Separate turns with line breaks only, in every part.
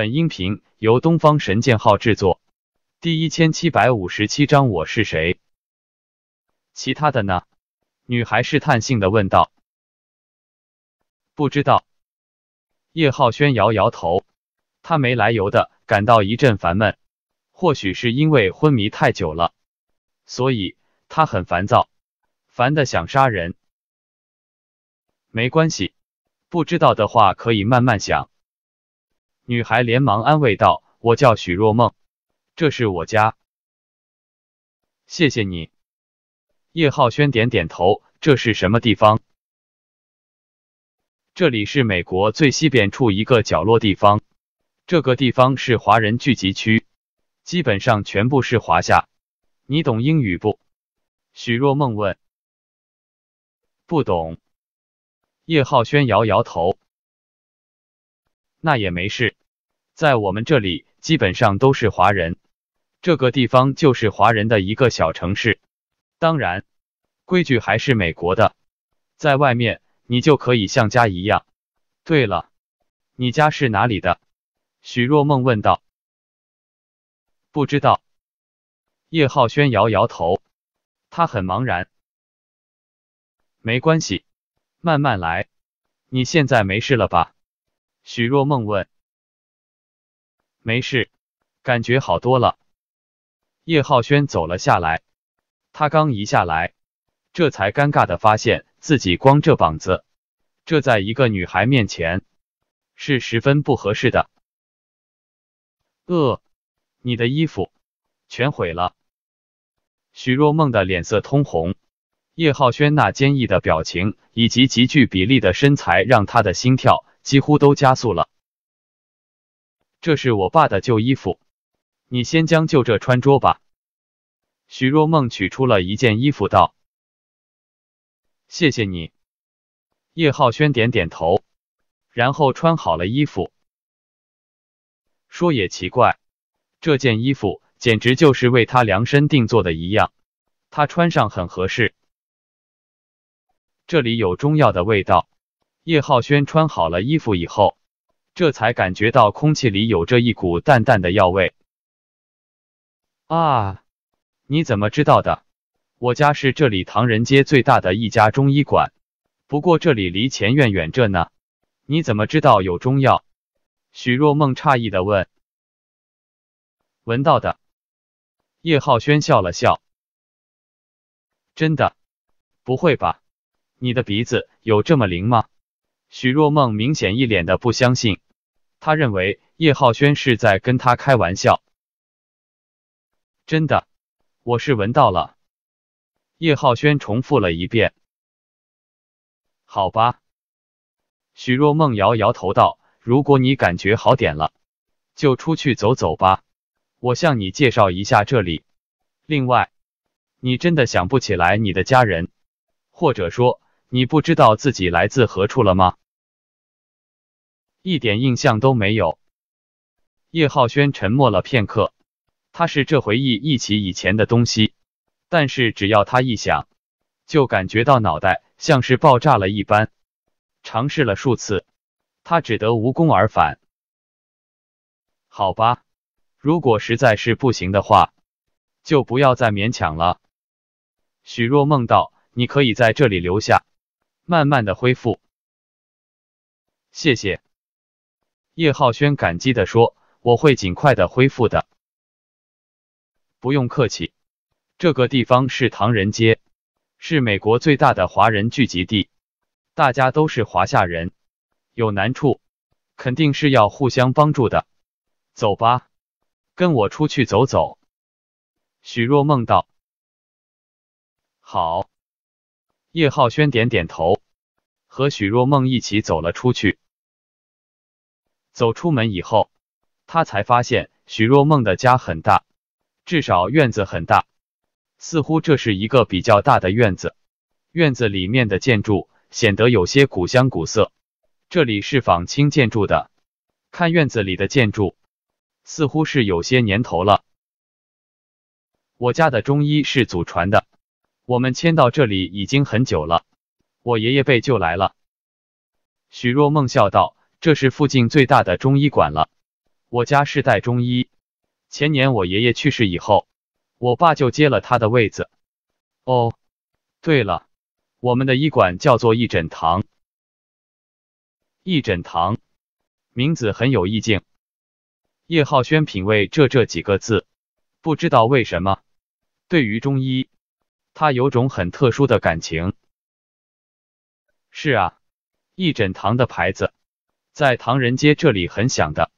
本音频由东方神剑号制作，第一千七百五十七章，我是谁？其他的呢？女孩试探性的问道。不知道。叶浩轩摇摇头，他没来由的感到一阵烦闷，或许是因为昏迷太久了，所以他很烦躁，烦的想杀人。没关系，不知道的话可以慢慢想。女孩连忙安慰道：“我叫许若梦，这是我家。”谢谢你。叶浩轩点点头：“这是什么地方？”这里是美国最西边处一个角落地方。这个地方是华人聚集区，基本上全部是华夏。你懂英语不？”许若梦问。“不懂。”叶浩轩摇摇头。“那也没事。”在我们这里基本上都是华人，这个地方就是华人的一个小城市。当然，规矩还是美国的。在外面，你就可以像家一样。对了，你家是哪里的？许若梦问道。不知道。叶浩轩摇摇头，他很茫然。没关系，慢慢来。你现在没事了吧？许若梦问。没事，感觉好多了。叶浩轩走了下来，他刚一下来，这才尴尬的发现自己光着膀子，这在一个女孩面前是十分不合适的。呃，你的衣服全毁了。许若梦的脸色通红，叶浩轩那坚毅的表情以及极具比例的身材让他的心跳几乎都加速了。这是我爸的旧衣服，你先将就着穿桌吧。徐若梦取出了一件衣服，道：“谢谢你。”叶浩轩点点头，然后穿好了衣服。说也奇怪，这件衣服简直就是为他量身定做的一样，他穿上很合适。这里有中药的味道。叶浩轩穿好了衣服以后。这才感觉到空气里有着一股淡淡的药味。啊，你怎么知道的？我家是这里唐人街最大的一家中医馆，不过这里离前院远着呢。你怎么知道有中药？许若梦诧异的问。闻到的。叶浩轩笑了笑。真的？不会吧？你的鼻子有这么灵吗？许若梦明显一脸的不相信。他认为叶浩轩是在跟他开玩笑。真的，我是闻到了。叶浩轩重复了一遍。好吧，许若梦摇摇头道：“如果你感觉好点了，就出去走走吧。我向你介绍一下这里。另外，你真的想不起来你的家人，或者说你不知道自己来自何处了吗？”一点印象都没有。叶浩轩沉默了片刻，他是这回忆忆起以前的东西，但是只要他一想，就感觉到脑袋像是爆炸了一般。尝试了数次，他只得无功而返。好吧，如果实在是不行的话，就不要再勉强了。许若梦道：“你可以在这里留下，慢慢的恢复。”谢谢。叶浩轩感激的说：“我会尽快的恢复的，不用客气。这个地方是唐人街，是美国最大的华人聚集地，大家都是华夏人，有难处，肯定是要互相帮助的。走吧，跟我出去走走。”许若梦道：“好。”叶浩轩点点头，和许若梦一起走了出去。走出门以后，他才发现许若梦的家很大，至少院子很大，似乎这是一个比较大的院子。院子里面的建筑显得有些古香古色，这里是仿清建筑的。看院子里的建筑，似乎是有些年头了。我家的中医是祖传的，我们迁到这里已经很久了，我爷爷辈就来了。许若梦笑道。这是附近最大的中医馆了。我家世代中医，前年我爷爷去世以后，我爸就接了他的位子。哦，对了，我们的医馆叫做一诊堂。一诊堂，名字很有意境。叶浩轩品味这这几个字，不知道为什么，对于中医，他有种很特殊的感情。是啊，一诊堂的牌子。在唐人街这里很响的，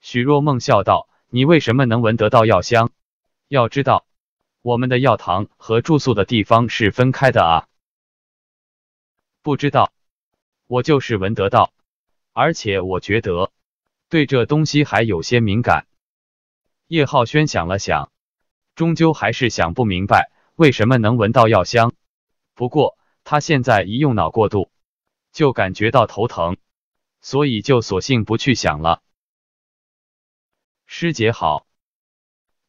许若梦笑道：“你为什么能闻得到药香？要知道，我们的药堂和住宿的地方是分开的啊。”不知道，我就是闻得到，而且我觉得对这东西还有些敏感。叶浩轩想了想，终究还是想不明白为什么能闻到药香。不过他现在一用脑过度，就感觉到头疼。所以就索性不去想了。师姐好。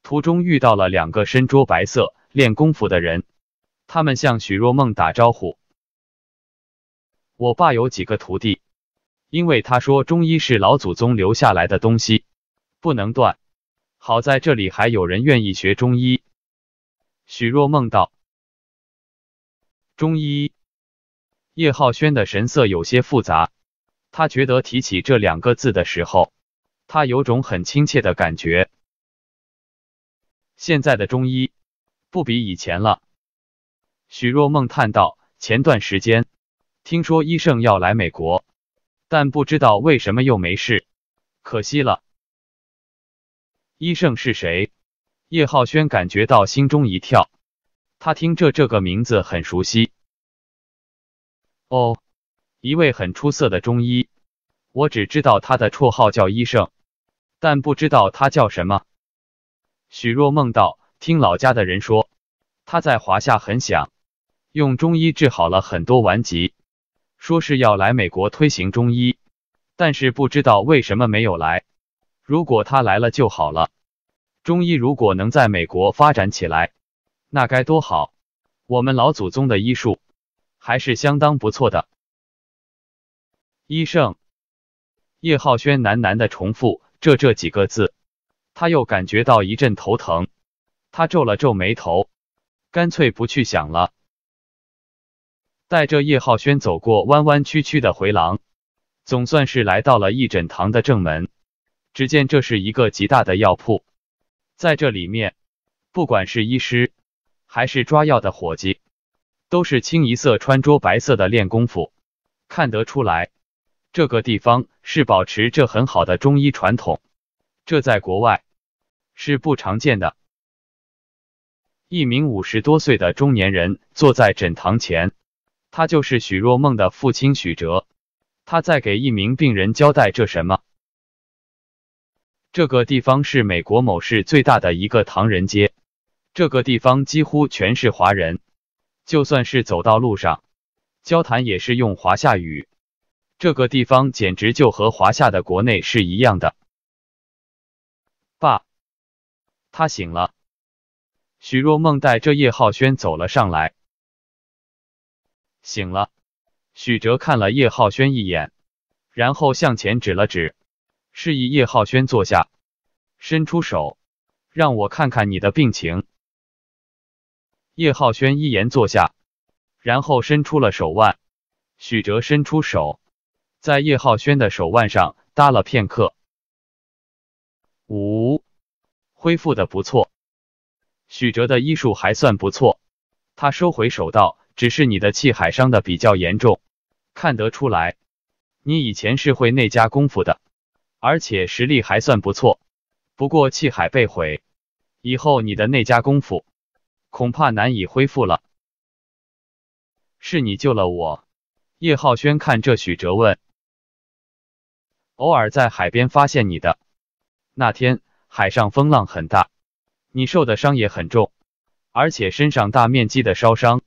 途中遇到了两个身着白色练功夫的人，他们向许若梦打招呼。我爸有几个徒弟，因为他说中医是老祖宗留下来的东西，不能断。好在这里还有人愿意学中医。许若梦道：“中医。”叶浩轩的神色有些复杂。他觉得提起这两个字的时候，他有种很亲切的感觉。现在的中医不比以前了，许若梦叹道：“前段时间听说医圣要来美国，但不知道为什么又没事，可惜了。”医圣是谁？叶浩轩感觉到心中一跳，他听着这个名字很熟悉。哦。一位很出色的中医，我只知道他的绰号叫医圣，但不知道他叫什么。许若梦道：“听老家的人说，他在华夏很响，用中医治好了很多顽疾，说是要来美国推行中医，但是不知道为什么没有来。如果他来了就好了。中医如果能在美国发展起来，那该多好！我们老祖宗的医术还是相当不错的。”医圣，叶浩轩喃喃的重复这这几个字，他又感觉到一阵头疼，他皱了皱眉头，干脆不去想了。带着叶浩轩走过弯弯曲曲的回廊，总算是来到了义诊堂的正门。只见这是一个极大的药铺，在这里面，不管是医师，还是抓药的伙计，都是清一色穿着白色的练功夫，看得出来。这个地方是保持这很好的中医传统，这在国外是不常见的。一名五十多岁的中年人坐在诊堂前，他就是许若梦的父亲许哲，他在给一名病人交代这什么。这个地方是美国某市最大的一个唐人街，这个地方几乎全是华人，就算是走到路上，交谈也是用华夏语。这个地方简直就和华夏的国内是一样的。爸，他醒了。许若梦带着叶浩轩走了上来。醒了。许哲看了叶浩轩一眼，然后向前指了指，示意叶浩轩坐下，伸出手，让我看看你的病情。叶浩轩一言坐下，然后伸出了手腕。许哲伸出手。在叶浩轩的手腕上搭了片刻，五，恢复的不错。许哲的医术还算不错，他收回手道，只是你的气海伤的比较严重，看得出来，你以前是会内家功夫的，而且实力还算不错。不过气海被毁，以后你的内家功夫恐怕难以恢复了。是你救了我，叶浩轩看着许哲问。偶尔在海边发现你的那天，海上风浪很大，你受的伤也很重，而且身上大面积的烧伤。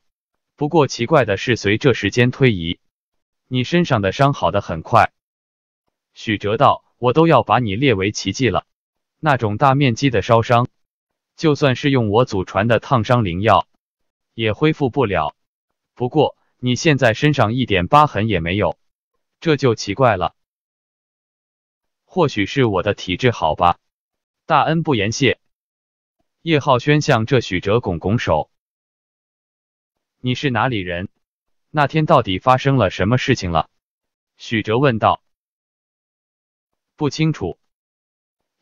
不过奇怪的是，随着时间推移，你身上的伤好的很快。许哲道：“我都要把你列为奇迹了。那种大面积的烧伤，就算是用我祖传的烫伤灵药，也恢复不了。不过你现在身上一点疤痕也没有，这就奇怪了。”或许是我的体质好吧，大恩不言谢。叶浩轩向这许哲拱拱手。你是哪里人？那天到底发生了什么事情了？许哲问道。不清楚。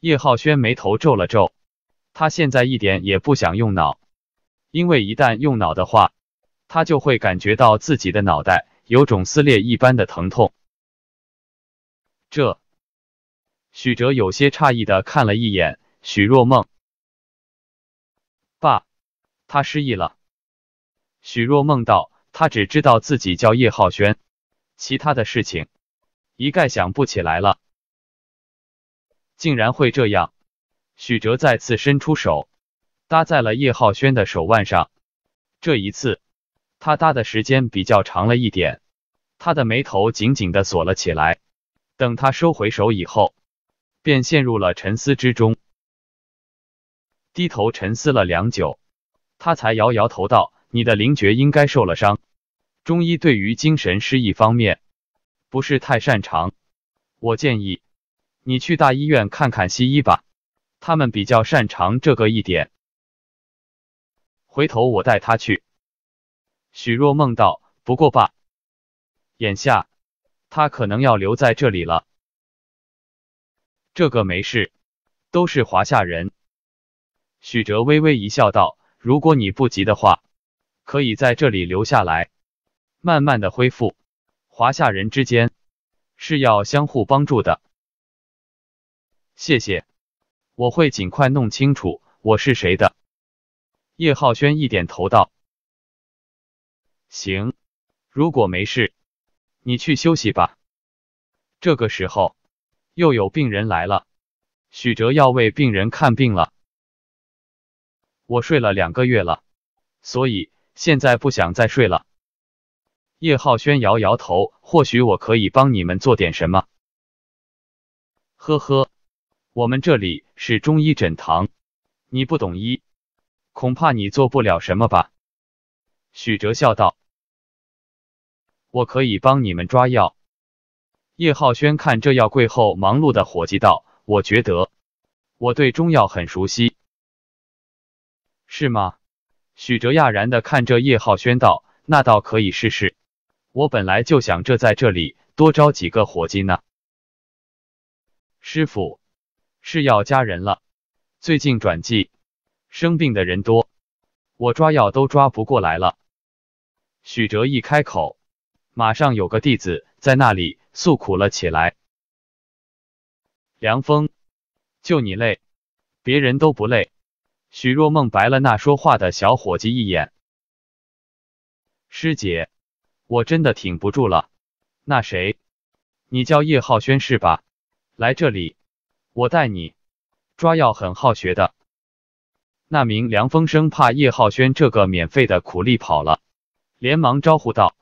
叶浩轩眉头皱了皱，他现在一点也不想用脑，因为一旦用脑的话，他就会感觉到自己的脑袋有种撕裂一般的疼痛。这。许哲有些诧异的看了一眼许若梦，爸，他失忆了。许若梦道：“他只知道自己叫叶浩轩，其他的事情一概想不起来了。”竟然会这样！许哲再次伸出手，搭在了叶浩轩的手腕上。这一次，他搭的时间比较长了一点，他的眉头紧紧的锁了起来。等他收回手以后，便陷入了沉思之中，低头沉思了良久，他才摇摇头道：“你的灵觉应该受了伤，中医对于精神失忆方面不是太擅长，我建议你去大医院看看西医吧，他们比较擅长这个一点。回头我带他去。”许若梦道：“不过吧，眼下他可能要留在这里了。”这个没事，都是华夏人。许哲微微一笑，道：“如果你不急的话，可以在这里留下来，慢慢的恢复。华夏人之间是要相互帮助的。”谢谢，我会尽快弄清楚我是谁的。叶浩轩一点头，道：“行，如果没事，你去休息吧。这个时候。”又有病人来了，许哲要为病人看病了。我睡了两个月了，所以现在不想再睡了。叶浩轩摇摇头，或许我可以帮你们做点什么。呵呵，我们这里是中医诊堂，你不懂医，恐怕你做不了什么吧？许哲笑道：“我可以帮你们抓药。”叶浩轩看这药柜后忙碌的伙计道：“我觉得，我对中药很熟悉，是吗？”许哲讶然的看着叶浩轩道：“那倒可以试试，我本来就想着在这里多招几个伙计呢。”师傅是要加人了，最近转季，生病的人多，我抓药都抓不过来了。许哲一开口，马上有个弟子。在那里诉苦了起来。凉风，就你累，别人都不累。许若梦白了那说话的小伙计一眼。师姐，我真的挺不住了。那谁，你叫叶浩轩是吧？来这里，我带你。抓药很好学的。那名梁风生怕叶浩轩这个免费的苦力跑了，连忙招呼道。